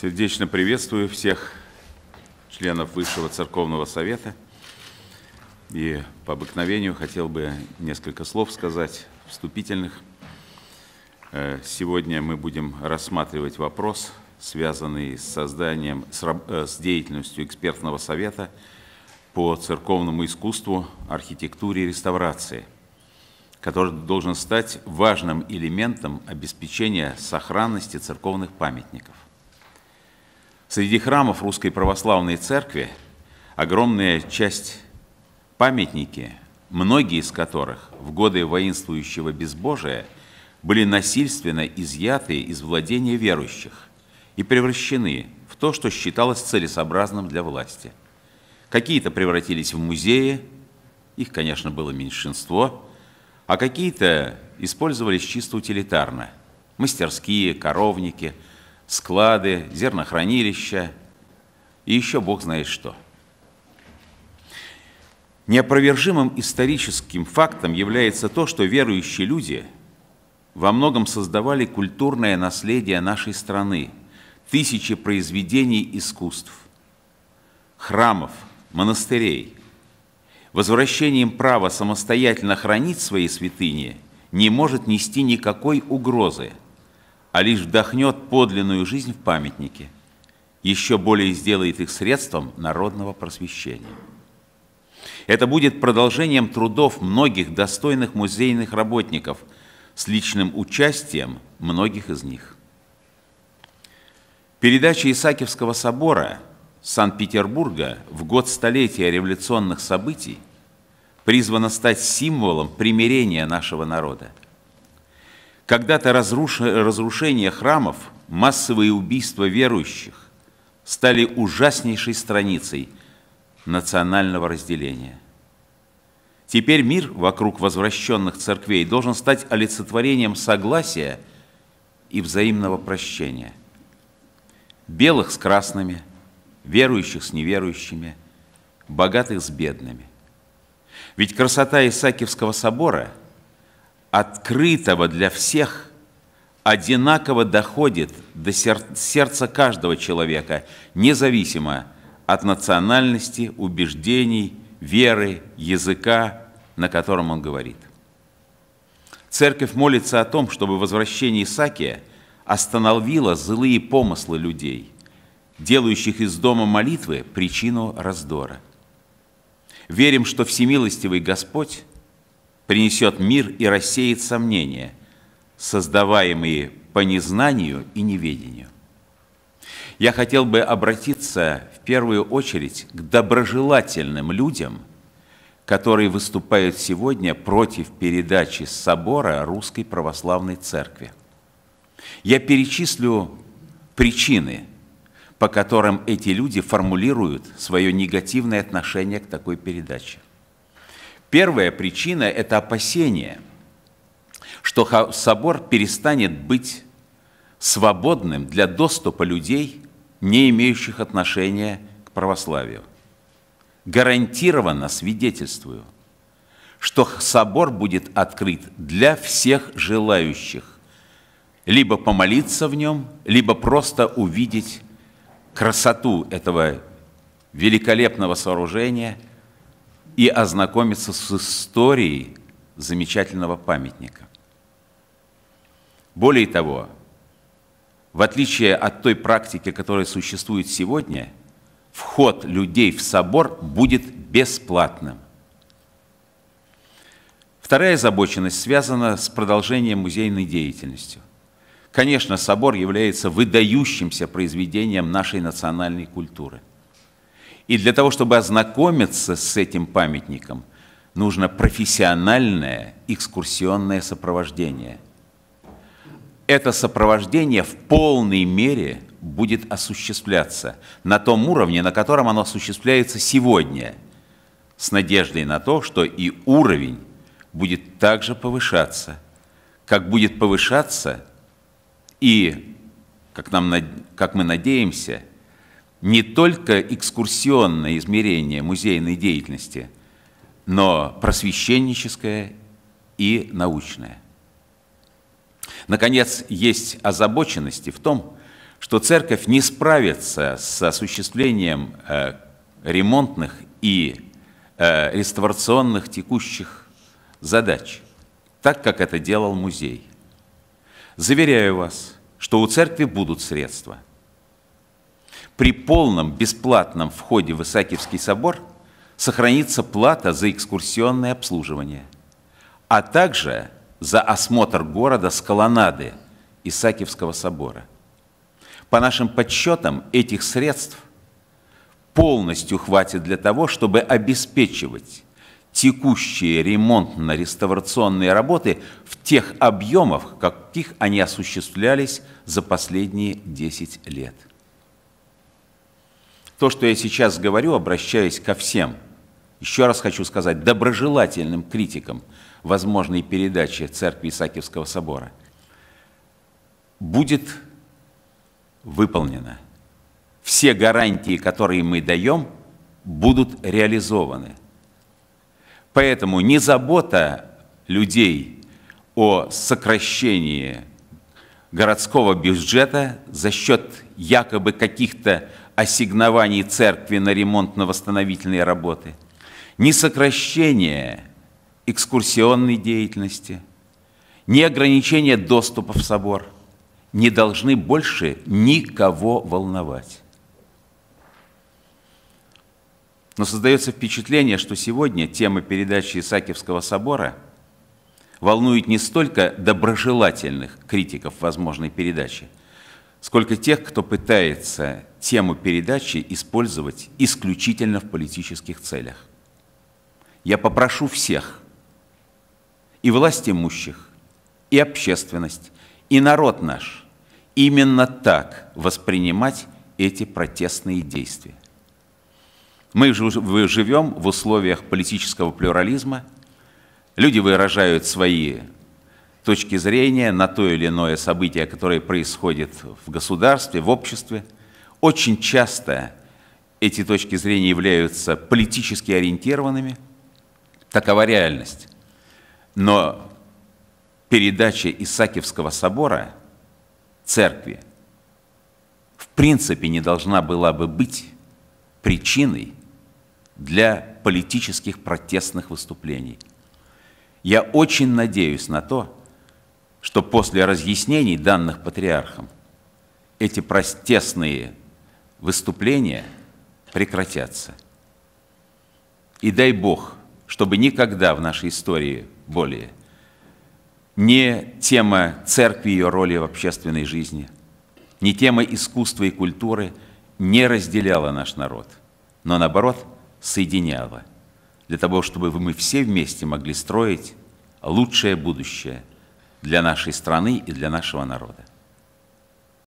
Сердечно приветствую всех членов Высшего Церковного Совета. И по обыкновению хотел бы несколько слов сказать вступительных. Э, сегодня мы будем рассматривать вопрос, связанный с созданием, э, с деятельностью экспертного совета по церковному искусству, архитектуре и реставрации, который должен стать важным элементом обеспечения сохранности церковных памятников. Среди храмов Русской Православной Церкви огромная часть памятники, многие из которых в годы воинствующего безбожия были насильственно изъяты из владения верующих и превращены в то, что считалось целесообразным для власти. Какие-то превратились в музеи, их, конечно, было меньшинство, а какие-то использовались чисто утилитарно. Мастерские, коровники – склады, зернохранилища и еще бог знает что. Неопровержимым историческим фактом является то, что верующие люди во многом создавали культурное наследие нашей страны, тысячи произведений искусств, храмов, монастырей. Возвращением права самостоятельно хранить свои святыни не может нести никакой угрозы – а лишь вдохнет подлинную жизнь в памятники, еще более сделает их средством народного просвещения. Это будет продолжением трудов многих достойных музейных работников с личным участием многих из них. Передача Исаакиевского собора Санкт-Петербурга в год столетия революционных событий призвана стать символом примирения нашего народа – когда-то разруш... разрушение храмов, массовые убийства верующих стали ужаснейшей страницей национального разделения. Теперь мир вокруг возвращенных церквей должен стать олицетворением согласия и взаимного прощения. Белых с красными, верующих с неверующими, богатых с бедными. Ведь красота Исаакиевского собора – открытого для всех, одинаково доходит до сердца каждого человека, независимо от национальности, убеждений, веры, языка, на котором он говорит. Церковь молится о том, чтобы возвращение Исаакия остановило злые помыслы людей, делающих из дома молитвы причину раздора. Верим, что всемилостивый Господь принесет мир и рассеет сомнения, создаваемые по незнанию и неведению. Я хотел бы обратиться в первую очередь к доброжелательным людям, которые выступают сегодня против передачи собора Русской Православной Церкви. Я перечислю причины, по которым эти люди формулируют свое негативное отношение к такой передаче. Первая причина – это опасение, что собор перестанет быть свободным для доступа людей, не имеющих отношения к православию. Гарантированно свидетельствую, что собор будет открыт для всех желающих, либо помолиться в нем, либо просто увидеть красоту этого великолепного сооружения – и ознакомиться с историей замечательного памятника. Более того, в отличие от той практики, которая существует сегодня, вход людей в собор будет бесплатным. Вторая озабоченность связана с продолжением музейной деятельности. Конечно, собор является выдающимся произведением нашей национальной культуры. И для того, чтобы ознакомиться с этим памятником, нужно профессиональное экскурсионное сопровождение. Это сопровождение в полной мере будет осуществляться на том уровне, на котором оно осуществляется сегодня, с надеждой на то, что и уровень будет также повышаться, как будет повышаться и, как, нам, как мы надеемся, – не только экскурсионное измерение музейной деятельности, но просвещенническое и научное. Наконец, есть озабоченности в том, что церковь не справится с осуществлением э, ремонтных и э, реставрационных текущих задач, так как это делал музей. Заверяю вас, что у церкви будут средства – при полном бесплатном входе в Исаакиевский собор сохранится плата за экскурсионное обслуживание, а также за осмотр города с колоннады Исаакиевского собора. По нашим подсчетам, этих средств полностью хватит для того, чтобы обеспечивать текущие ремонтно-реставрационные работы в тех объемах, каких они осуществлялись за последние 10 лет то, что я сейчас говорю, обращаясь ко всем, еще раз хочу сказать, доброжелательным критикам возможной передачи Церкви Исаакиевского собора, будет выполнено. Все гарантии, которые мы даем, будут реализованы. Поэтому не забота людей о сокращении городского бюджета за счет якобы каких-то ассигнований церкви на ремонтно-восстановительные работы, ни сокращение экскурсионной деятельности, ни ограничение доступа в собор не должны больше никого волновать. Но создается впечатление, что сегодня тема передачи Исаакиевского собора – волнует не столько доброжелательных критиков возможной передачи, сколько тех, кто пытается тему передачи использовать исключительно в политических целях. Я попрошу всех, и власть имущих, и общественность, и народ наш, именно так воспринимать эти протестные действия. Мы живем в условиях политического плюрализма – Люди выражают свои точки зрения на то или иное событие, которое происходит в государстве, в обществе. Очень часто эти точки зрения являются политически ориентированными. Такова реальность. Но передача Исаакиевского собора церкви в принципе не должна была бы быть причиной для политических протестных выступлений – я очень надеюсь на то, что после разъяснений, данных патриархом, эти простесные выступления прекратятся. И дай Бог, чтобы никогда в нашей истории более не тема церкви и ее роли в общественной жизни, не тема искусства и культуры не разделяла наш народ, но наоборот соединяла, для того, чтобы мы все вместе могли строить лучшее будущее для нашей страны и для нашего народа.